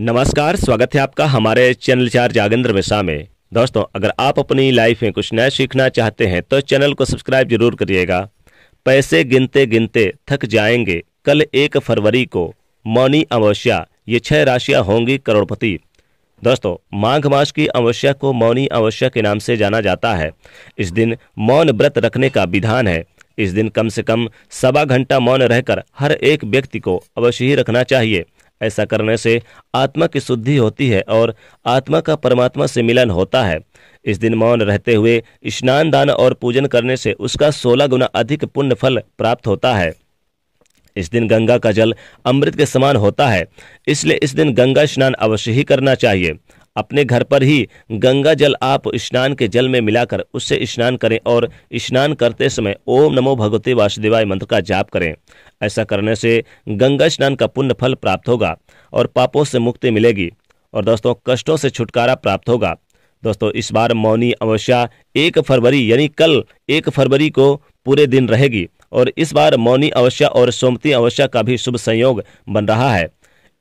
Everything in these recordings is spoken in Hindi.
नमस्कार स्वागत है आपका हमारे चैनल चार जागेंद्र मिश्रा में दोस्तों अगर आप अपनी लाइफ में कुछ नया सीखना चाहते हैं तो चैनल को सब्सक्राइब जरूर करिएगा पैसे गिनते गिनते थक जाएंगे कल एक फरवरी को मौनी अमावस्या ये छह राशियां होंगी करोड़पति दोस्तों माघ मास की अमावस्या को मौनी अमावस्या के नाम से जाना जाता है इस दिन मौन व्रत रखने का विधान है इस दिन कम से कम सवा घंटा मौन रहकर हर एक व्यक्ति को अवश्य ही रखना चाहिए ऐसा करने से आत्मा की शुद्धि होती है और आत्मा का परमात्मा से मिलन होता है इस दिन मौन रहते हुए स्नान दान और पूजन करने से उसका सोलह गुना अधिक पुण्य फल प्राप्त होता है इस दिन गंगा का जल अमृत के समान होता है इसलिए इस दिन गंगा स्नान अवश्य ही करना चाहिए अपने घर पर ही गंगा जल आप स्नान के जल में मिलाकर उससे स्नान करें और स्नान करते समय ओम नमो भगवते वासुदेवाय मंत्र का जाप करें ऐसा करने से गंगा स्नान का पुण्य फल प्राप्त होगा और पापों से मुक्ति मिलेगी और दोस्तों कष्टों से छुटकारा प्राप्त होगा दोस्तों इस बार मौनी अमावस्या एक फरवरी यानी कल एक फरवरी को पूरे दिन रहेगी और इस बार मौनी अवस्या और सोमती अवस्या का भी शुभ संयोग बन रहा है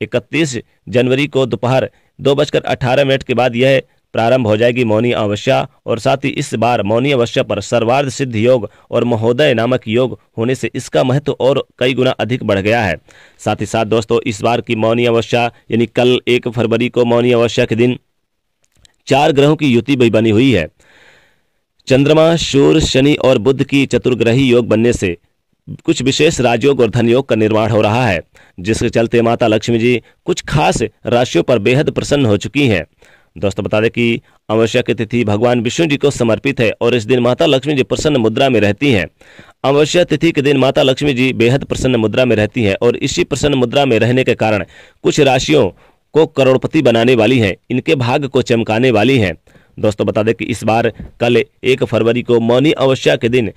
इकतीस जनवरी को दोपहर दो बजकर अठारह मिनट के बाद यह प्रारंभ हो जाएगी मौनी अवस्या और साथ ही इस बार मौनी अवस्या पर सर्वार्ध सिद्ध योग और महोदय नामक योग होने से इसका महत्व और कई गुना अधिक बढ़ गया है साथ ही साथ दोस्तों इस बार की मौनी अवस्या यानी कल एक फरवरी को मौनी अवस्या के दिन चार ग्रहों की युति भी बनी हुई है चंद्रमा सूर्य शनि और बुद्ध की चतुर्ग्रही योग बनने से कुछ विशेष राजयोग और धनयोग का निर्माण हो रहा है जिसके चलते माता लक्ष्मी जी कुछ खास राशियों पर बेहद प्रसन्न हो चुकी हैं दोस्तों बता दें कि अमावस्या की तिथि भगवान विष्णु जी को समर्पित है और इस दिन माता लक्ष्मी जी प्रसन्न मुद्रा में रहती हैं अमावस्या तिथि के दिन माता लक्ष्मी जी बेहद प्रसन्न मुद्रा में रहती हैं और इसी प्रसन्न मुद्रा में रहने के कारण कुछ राशियों को करोड़पति बनाने वाली हैं इनके भाग को चमकाने वाली हैं दोस्तों बता दें कि इस बार कल एक फरवरी को मौनी अमावस्या के दिन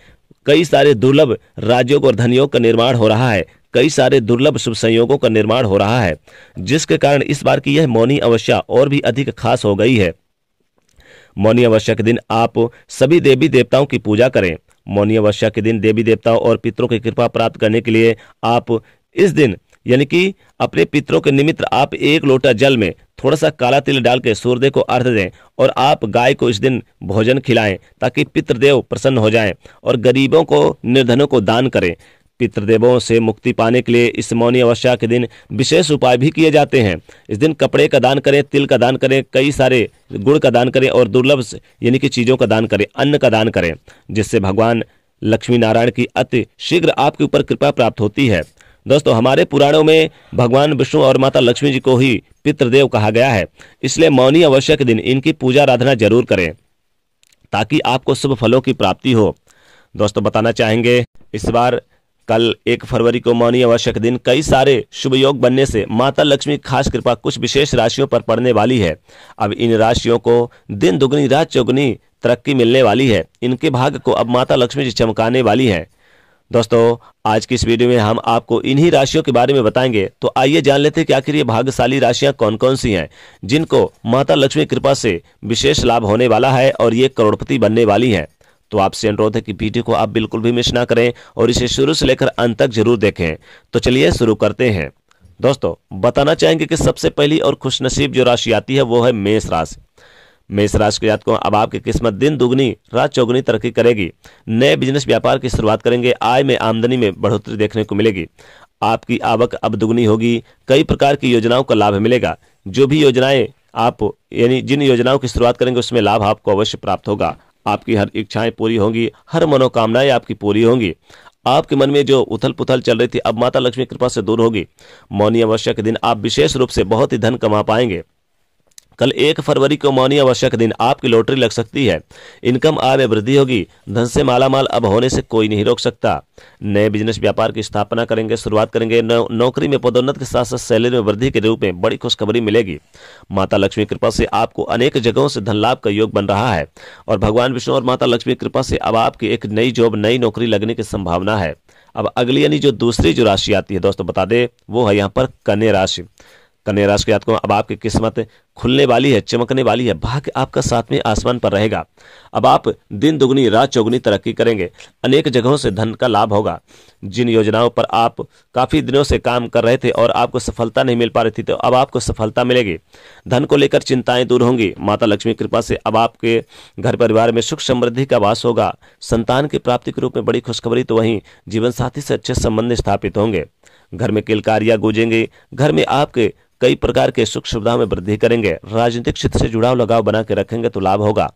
कई सारे दुर्लभ राज्यों और धनियों का निर्माण हो रहा है कई सारे दुर्लभ शुभ संयोगों का निर्माण हो रहा है जिसके कारण इस बार की यह मौनी अवस्या और भी अधिक खास हो गई है मौनी अवस्या के दिन आप सभी देवी देवताओं की पूजा करें मौनी अवस्या के दिन देवी देवताओं और पितरों की कृपा प्राप्त करने के लिए आप इस दिन यानी कि अपने पितरों के निमित्त आप एक लोटा जल में थोड़ा सा काला तिल डाल के सूर्य को अर्घ दें और आप गाय को इस दिन भोजन खिलाएं ताकि पितृदेव प्रसन्न हो जाएं और गरीबों को निर्धनों को दान करें पितृदेवों से मुक्ति पाने के लिए इस मौनी अवस्या के दिन विशेष उपाय भी किए जाते हैं इस दिन कपड़े का दान करें तिल का दान करें कई सारे गुड़ का दान करें और दुर्लभ यानी कि चीज़ों का दान करें अन्न का दान करें जिससे भगवान लक्ष्मी नारायण की अति शीघ्र आपके ऊपर कृपा प्राप्त होती है दोस्तों हमारे पुराणों में भगवान विष्णु और माता लक्ष्मी जी को ही पितृदेव कहा गया है इसलिए मौनी अवश्य के दिन इनकी पूजा आराधना जरूर करें ताकि आपको शुभ फलों की प्राप्ति हो दोस्तों बताना चाहेंगे इस बार कल एक फरवरी को मौनी आवश्यक दिन कई सारे शुभ योग बनने से माता लक्ष्मी खास कृपा कुछ विशेष राशियों पर पड़ने वाली है अब इन राशियों को दिन दुगनी रात चौगुनी तरक्की मिलने वाली है इनके भाग को अब माता लक्ष्मी जी चमकाने वाली है दोस्तों आज की इस वीडियो में हम आपको इन्हीं राशियों के बारे में बताएंगे तो आइए जान लेते हैं कि आखिर ये भाग्यशाली राशियां कौन कौन सी हैं जिनको माता लक्ष्मी कृपा से विशेष लाभ होने वाला है और ये करोड़पति बनने वाली हैं तो आपसे अनुरोध है कि वीडियो को आप बिल्कुल भी मिस ना करें और इसे शुरू से लेकर अंत तक जरूर देखें तो चलिए शुरू करते हैं दोस्तों बताना चाहेंगे कि सबसे पहली और खुशनसीब जो राशि आती है वो है मेष राशि मेष राशि के जातकों अब आपकी किस्मत दिन दुगनी रात चौगुनी तरक्की करेगी नए बिजनेस व्यापार की शुरुआत करेंगे आय में आमदनी में बढ़ोतरी देखने को मिलेगी आपकी आवक अब दुगनी होगी कई प्रकार की योजनाओं का लाभ मिलेगा जो भी योजनाएं आप यानी जिन योजनाओं की शुरुआत करेंगे उसमें लाभ आपको अवश्य प्राप्त होगा आपकी हर इच्छाएं पूरी होंगी हर मनोकामनाएं आपकी पूरी होंगी आपके मन में जो उथल पुथल चल रही थी अब माता लक्ष्मी कृपा से दूर होगी मौनी अमावस्या के दिन आप विशेष रूप से बहुत ही धन कमा पाएंगे कल एक फरवरी को मौनी आवश्यक दिन आपकी लॉटरी लग सकती है इनकम आय में वृद्धि होगी धन से मालामाल अब होने से कोई नहीं रोक सकता नए बिजनेस व्यापार की स्थापना करेंगे शुरुआत करेंगे नौ, नौकरी में पदोन्नत के साथ साथ सैलरी में वृद्धि के रूप में बड़ी खुशखबरी मिलेगी माता लक्ष्मी कृपा से आपको अनेक जगहों से धन लाभ का योग बन रहा है और भगवान विष्णु और माता लक्ष्मी कृपा से अब आपकी एक नई जॉब नई नौकरी लगने की संभावना है अब अगली यानी जो दूसरी जो राशि आती है दोस्तों बता दे वो है यहाँ पर कन्या राशि कन्या राशि के जातकों अब आपकी किस्मत खुलने वाली है चमकने वाली है भाग्य आपका साथ में आसमान पर रहेगा अब आप दिन दुगनी रात चौगुनी तरक्की करेंगे अनेक जगहों से धन का लाभ होगा जिन योजनाओं पर आप काफ़ी दिनों से काम कर रहे थे और आपको सफलता नहीं मिल पा रही थी तो अब आपको सफलता मिलेगी धन को लेकर चिंताएं दूर होंगी माता लक्ष्मी कृपा से अब आपके घर परिवार में सुख समृद्धि का वास होगा संतान की प्राप्ति के रूप में बड़ी खुशखबरी तो वही जीवन साथी से अच्छे संबंध स्थापित होंगे घर में किलकारियां गूंजेंगे घर में आपके कई प्रकार के सुख सुविधाओं में वृद्धि करेंगे राजनीतिक क्षेत्र से जुड़ाव लगाव बना के रखेंगे तो लाभ होगा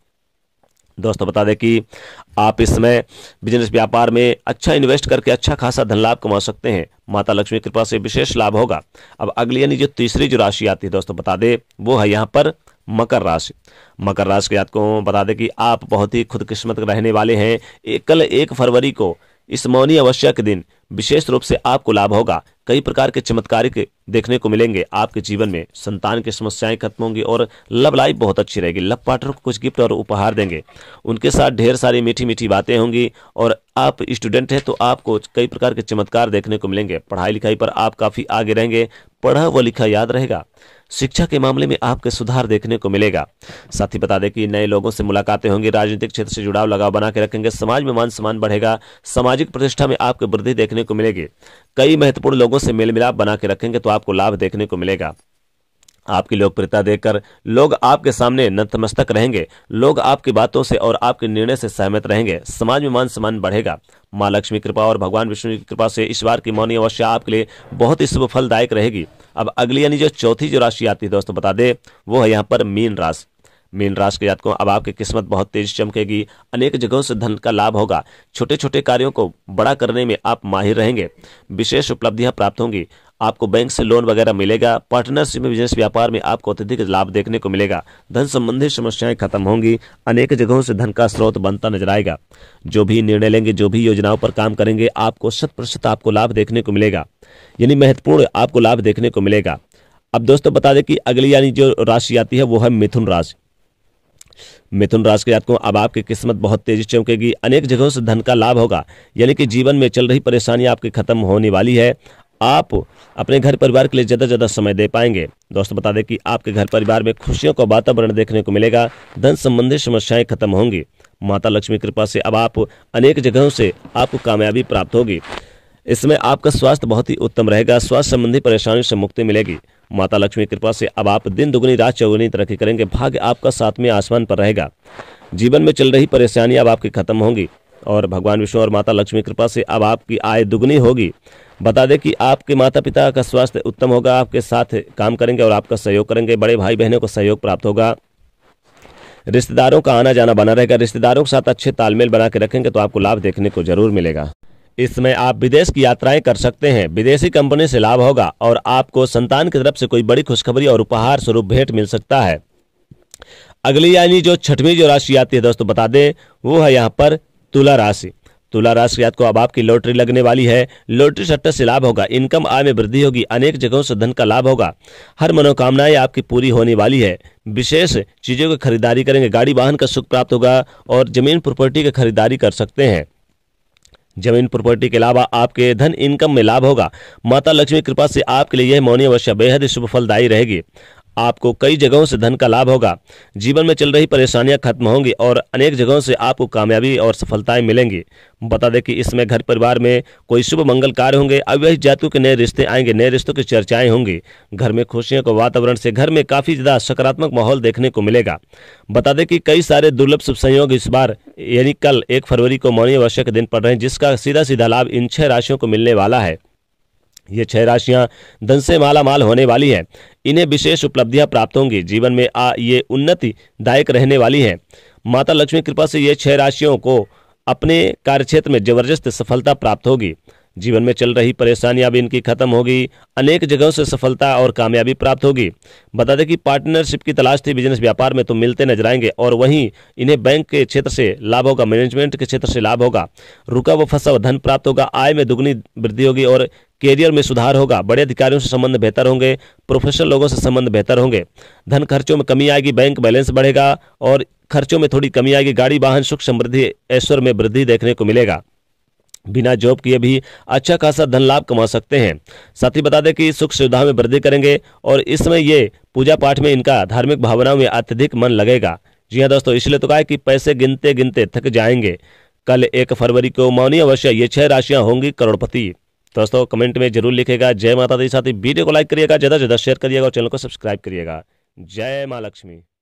दोस्तों बता दें कि आप इस समय बिजनेस व्यापार में अच्छा इन्वेस्ट करके अच्छा खासा धन लाभ कमा सकते हैं माता लक्ष्मी कृपा से विशेष लाभ होगा अब अगली यानी जो तीसरी जो राशि आती है दोस्तों बता दें वो है यहाँ पर मकर राशि मकर राशि के आपको बता दें कि आप बहुत ही खुदकिस्मत रहने वाले हैं एक, कल एक फरवरी को इस मौनी अवस्या के दिन विशेष रूप से आपको लाभ होगा कई प्रकार के चमत्कारिक देखने को मिलेंगे आपके जीवन में संतान की समस्याएं खत्म होंगी और लव लाइफ बहुत अच्छी रहेगी लव पार्टनर को कुछ गिफ्ट और उपहार देंगे उनके साथ ढेर सारी मीठी मीठी बातें होंगी और आप स्टूडेंट हैं तो आपको कई प्रकार के चमत्कार देखने को मिलेंगे पढ़ाई लिखाई पर आप काफी आगे रहेंगे पढ़ा व लिखा याद रहेगा शिक्षा के मामले में आपके सुधार देखने को मिलेगा साथ ही बता दें कि नए लोगों से मुलाकातें होंगी राजनीतिक क्षेत्र से जुड़ाव लगाव बना के रखेंगे समाज में मान सम्मान बढ़ेगा सामाजिक प्रतिष्ठा में आपकी वृद्धि देखने देखने को मिलेगी कई महत्वपूर्ण लोगों से मेल मिलाप बना के रखेंगे तो आपको लाभ देखने को मिलेगा आपकी लोकप्रियता देखकर लोग आपके सामने नतमस्तक रहेंगे लोग आपकी बातों से और आपके निर्णय से सहमत रहेंगे समाज में मान सम्मान बढ़ेगा माँ लक्ष्मी कृपा और भगवान विष्णु की कृपा से इस बार की मौनी अवश्य आपके लिए बहुत ही शुभ फलदायक रहेगी अब अगली यानी जो चौथी जो राशि आती है दोस्तों बता दे वो है यहाँ पर मीन राशि मीन राशि के जातकों अब आपकी किस्मत बहुत तेज चमकेगी अनेक जगहों से धन का लाभ होगा छोटे छोटे कार्यों को बड़ा करने में आप माहिर रहेंगे विशेष उपलब्धियां प्राप्त होंगी आपको बैंक से लोन वगैरह मिलेगा पार्टनरशिप में बिजनेस व्यापार में आपको अत्यधिक लाभ देखने को मिलेगा धन संबंधी समस्याएं खत्म होंगी अनेक जगहों से धन का स्रोत बनता नजर आएगा जो भी निर्णय लेंगे जो भी योजनाओं पर काम करेंगे आपको शत प्रतिशत आपको लाभ देखने को मिलेगा यानी महत्वपूर्ण आपको लाभ देखने को मिलेगा अब दोस्तों बता दें कि अगली यानी जो राशि आती है वो है मिथुन राशि मिथुन राशि के जातकों अब आपकी किस्मत बहुत तेजी चौंकेगी अनेक जगहों से धन का लाभ होगा यानी कि जीवन में चल रही परेशानी आपकी खत्म होने वाली है आप अपने घर परिवार के लिए ज़्यादा ज़्यादा समय दे पाएंगे दोस्तों बता दें कि आपके घर परिवार में खुशियों का वातावरण देखने को मिलेगा धन संबंधी समस्याएं खत्म होंगी माता लक्ष्मी कृपा से अब आप अनेक जगहों से आपको कामयाबी प्राप्त होगी इसमें आपका स्वास्थ्य बहुत ही उत्तम रहेगा स्वास्थ्य संबंधी परेशानियों से मुक्ति मिलेगी माता लक्ष्मी कृपा से अब आप दिन दुगनी रात चौगुनी तरक्की करेंगे भाग्य आपका में आसमान पर रहेगा जीवन में चल रही परेशानियां अब आपकी खत्म होंगी और भगवान विष्णु और माता लक्ष्मी कृपा से अब आपकी आय दुगनी होगी बता दें कि आपके माता पिता का स्वास्थ्य उत्तम होगा आपके साथ काम करेंगे और आपका सहयोग करेंगे बड़े भाई बहनों को सहयोग प्राप्त होगा रिश्तेदारों का आना जाना बना रहेगा रिश्तेदारों के साथ अच्छे तालमेल बना के रखेंगे तो आपको लाभ देखने को जरूर मिलेगा इसमें आप विदेश की यात्राएं कर सकते हैं विदेशी कंपनी से लाभ होगा और आपको संतान की तरफ से कोई बड़ी खुशखबरी और उपहार स्वरूप भेंट मिल सकता है अगली यानी जो छठवीं जो राशि आती है दोस्तों बता दें वो है यहाँ पर तुला राशि तुला राशि को अब आपकी लॉटरी लगने वाली है लॉटरी सट्टा से लाभ होगा इनकम आय में वृद्धि होगी अनेक जगहों से धन का लाभ होगा हर मनोकामनाएं आपकी पूरी होने वाली है विशेष चीज़ों की खरीदारी करेंगे गाड़ी वाहन का सुख प्राप्त होगा और जमीन प्रॉपर्टी की खरीदारी कर सकते हैं जमीन प्रॉपर्टी के अलावा आपके धन इनकम में लाभ होगा माता लक्ष्मी कृपा से आपके लिए यह मौनी अवश्य बेहद शुभ फलदायी रहेगी आपको कई जगहों से धन का लाभ होगा जीवन में चल रही परेशानियां खत्म होंगी और अनेक जगहों से आपको कामयाबी और सफलताएं मिलेंगी बता दें कि इसमें घर परिवार में कोई शुभ मंगल कार्य होंगे अव्यहित जातु के नए रिश्ते आएंगे नए रिश्तों की चर्चाएं होंगी घर में खुशियों के वातावरण से घर में काफ़ी ज़्यादा सकारात्मक माहौल देखने को मिलेगा बता दें कि कई सारे दुर्लभ शुभ संयोग इस बार यानी कल एक फरवरी को मौनी अवश्य के दिन पड़ रहे हैं जिसका सीधा सीधा लाभ इन छह राशियों को मिलने वाला है ये छह राशियां धन से माला माल होने वाली है इन्हें विशेष उपलब्धियां प्राप्त होंगी जीवन में आ ये उन्नति दायक रहने वाली है माता लक्ष्मी कृपा से ये छह राशियों को अपने कार्यक्षेत्र में जबरदस्त सफलता प्राप्त होगी जीवन में चल रही परेशानियां भी इनकी खत्म होगी अनेक जगहों से सफलता और कामयाबी प्राप्त होगी बता दें कि पार्टनरशिप की तलाश थी बिजनेस व्यापार में तो मिलते नजर आएंगे और वहीं इन्हें बैंक के क्षेत्र से लाभ होगा मैनेजमेंट के क्षेत्र से लाभ होगा रुका व फंसा हुआ धन प्राप्त होगा आय में दुगनी वृद्धि होगी और कैरियर में सुधार होगा बड़े अधिकारियों से संबंध बेहतर होंगे प्रोफेशनल लोगों से संबंध बेहतर होंगे धन खर्चों में कमी आएगी बैंक बैलेंस बढ़ेगा और खर्चों में थोड़ी कमी आएगी गाड़ी वाहन सुख समृद्धि ऐश्वर्य में वृद्धि देखने को मिलेगा बिना जॉब किए भी अच्छा खासा धन लाभ कमा सकते हैं साथ ही बता दें कि सुख सुविधा में वृद्धि करेंगे और इस समय ये पूजा पाठ में इनका धार्मिक भावनाओं में अत्यधिक मन लगेगा जी हाँ दोस्तों इसलिए तो कहा कि पैसे गिनते गिनते थक जाएंगे कल एक फरवरी को मौनी अवश्य ये छह राशियां होंगी करोड़पति तो दोस्तों कमेंट में जरूर लिखेगा जय माता दी साथी वीडियो को लाइक करिएगा ज़्यादा से ज़्यादा शेयर करिएगा और चैनल को सब्सक्राइब करिएगा जय माँ लक्ष्मी